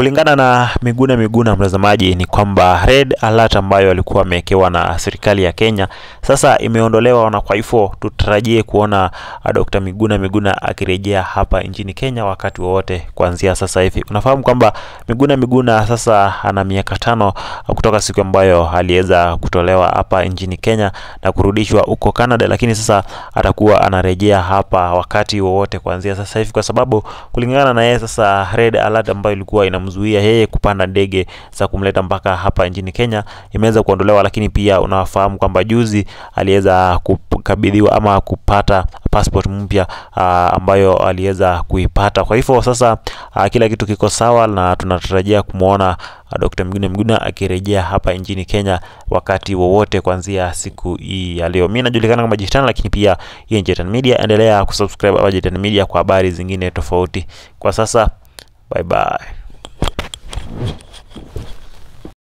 Kulingana na Miguna Miguna, mtazamaji, ni kwamba red alert ambayo alikuwa amewekewa na serikali ya Kenya sasa imeondolewa, na kwa hivyo tutarajie kuona uh, Dr. Miguna Miguna akirejea hapa nchini Kenya wakati wowote kuanzia sasa hivi. Unafahamu kwamba Miguna Miguna sasa ana miaka tano uh, kutoka siku ambayo aliweza kutolewa hapa nchini Kenya na kurudishwa huko Canada, lakini sasa atakuwa anarejea hapa wakati wowote kuanzia sasa hivi, kwa sababu kulingana na yeye sasa red alert ambayo ilikuwa ina kumzuia yeye kupanda ndege za kumleta mpaka hapa nchini Kenya imeweza kuondolewa, lakini pia unafahamu kwamba juzi aliweza kukabidhiwa ama kupata passport mpya ambayo aliweza kuipata. Kwa hivyo sasa uh, kila kitu kiko sawa na tunatarajia kumwona Dr. Miguna Miguna akirejea hapa nchini Kenya wakati wowote kuanzia siku hii ya leo. Mimi najulikana kama Jitan, lakini pia hii ni Jitan Media. Endelea kusubscribe hapa Jitan Media kwa habari zingine tofauti. Kwa sasa bye bye.